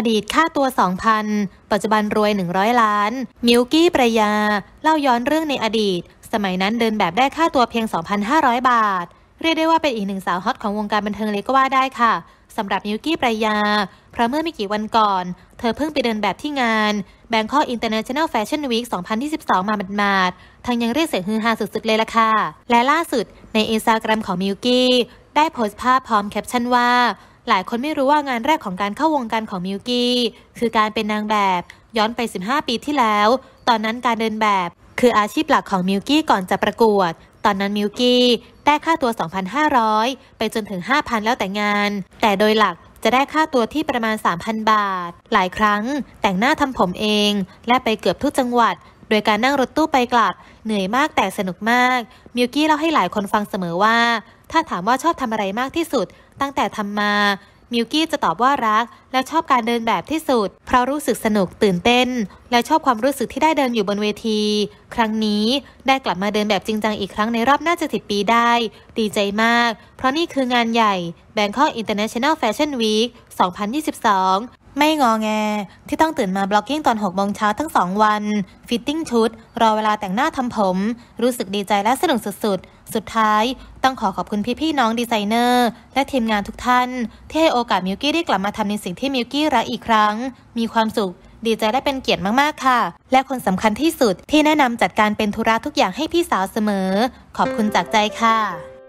อดีตค่าตัว 2,000 ปัจจุบันรวย 100 ล้าน มิวกี้ ประยา เล่าย้อนเรื่องในอดีต สมัยนั้นเดินแบบได้ค่าตัวเพียง 2,500 บาท เรียกได้ว่าเป็นอีกหนึ่งสาวฮอตของวงการบันเทิงเลยก็ว่าได้ค่ะ สำหรับมิวกี้ ประยา เพราะเมื่อไม่กี่วันก่อน เธอเพิ่งไปเดินแบบที่งาน Bangkok International Fashion Week 2022มานมาดทท้งยังเรียกเสียงฮือฮาสุดๆเลยล่ะค่ะ และล่าสุด ในอินสตาแกรมของมิวกี้ ได้โพสต์ภาพพร้อมแคปชั่นว่าหลายคนไม่รู้ว่างานแรกของการเข้าวงการของมิวกี้คือการเป็นนางแบบย้อนไป 15 ปีที่แล้ว ตอนนั้นการเดินแบบคืออาชีพหลักของมิวกี้ก่อนจะประกวดตอนนั้นมิวกี้ได้ค่าตัว 2,500 ไปจนถึง 5,000 แล้วแต่งาน แต่โดยหลักจะได้ค่าตัวที่ประมาณ 3,000 บาท หลายครั้งแต่งหน้าทำผมเอง และไปเกือบทุกจังหวัดโดยการนั่งรถตู้ไปกลับเหนื่อยมากแต่สนุกมากมิวกี้เล่าให้หลายคนฟังเสมอว่า ถ้าถามว่าชอบทำอะไรมากที่สุด ตั้งแต่ทำมามิวกี้จะตอบว่ารัก และชอบการเดินแบบที่สุด เพราะรู้สึกสนุกตื่นเต้น และชอบความรู้สึกที่ได้เดินอยู่บนเวที ครั้งนี้ได้กลับมาเดินแบบจริงจังอีกครั้งในรอบน่าจะสิบปีได้ดีใจมาก เพราะนี่คืองานใหญ่ Bangkok International Fashion Week 2022ไม่งอแง ที่ต้องตื่นมาบล็อกกิ้งตอน6โมงเช้าทั้ง 2 วัน ฟิตติ้งชุด รอเวลาแต่งหน้าทำผม รู้สึกดีใจและสนุกสุดๆ สุดท้าย ต้องขอขอบคุณพี่ๆน้องดีไซเนอร์ และทีมงานทุกท่าน ที่ให้โอกาสมิวกี้ได้กลับมาทำในสิ่งที่มิวกี้รักอีกครั้ง มีความสุข ดีใจและเป็นเกียรติมากๆค่ะ และคนสำคัญที่สุดที่แนะนำจัดการเป็นธุระทุกอย่างให้พี่สาวเสมอ ขอบคุณจากใจค่ะ